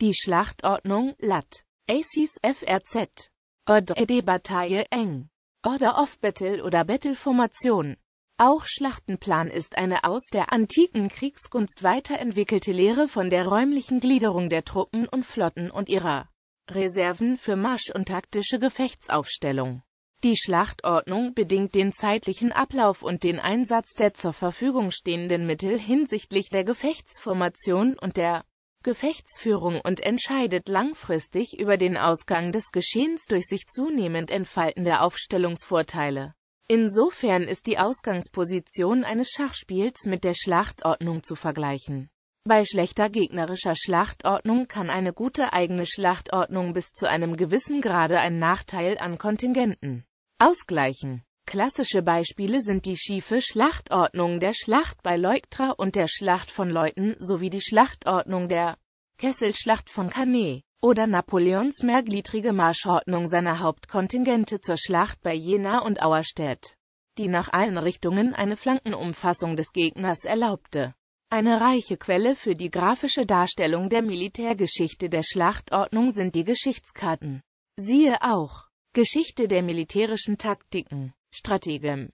Die Schlachtordnung Lat. ACES FRZ. Ordre ED Bataille eng. Order of Battle oder Battle-Formation. Auch Schlachtenplan ist eine aus der antiken Kriegskunst weiterentwickelte Lehre von der räumlichen Gliederung der Truppen und Flotten und ihrer Reserven für Marsch- und taktische Gefechtsaufstellung. Die Schlachtordnung bedingt den zeitlichen Ablauf und den Einsatz der zur Verfügung stehenden Mittel hinsichtlich der Gefechtsformation und der Gefechtsführung und entscheidet langfristig über den Ausgang des Geschehens durch sich zunehmend entfaltende Aufstellungsvorteile. Insofern ist die Ausgangsposition eines Schachspiels mit der Schlachtordnung zu vergleichen. Bei schlechter gegnerischer Schlachtordnung kann eine gute eigene Schlachtordnung bis zu einem gewissen Grade einen Nachteil an Kontingenten ausgleichen. Klassische Beispiele sind die schiefe Schlachtordnung der Schlacht bei Leuktra und der Schlacht von Leuten sowie die Schlachtordnung der Kesselschlacht von Cannae oder Napoleons mehrgliedrige Marschordnung seiner Hauptkontingente zur Schlacht bei Jena und Auerstedt, die nach allen Richtungen eine Flankenumfassung des Gegners erlaubte. Eine reiche Quelle für die grafische Darstellung der Militärgeschichte der Schlachtordnung sind die Geschichtskarten. Siehe auch Geschichte der militärischen Taktiken Strategem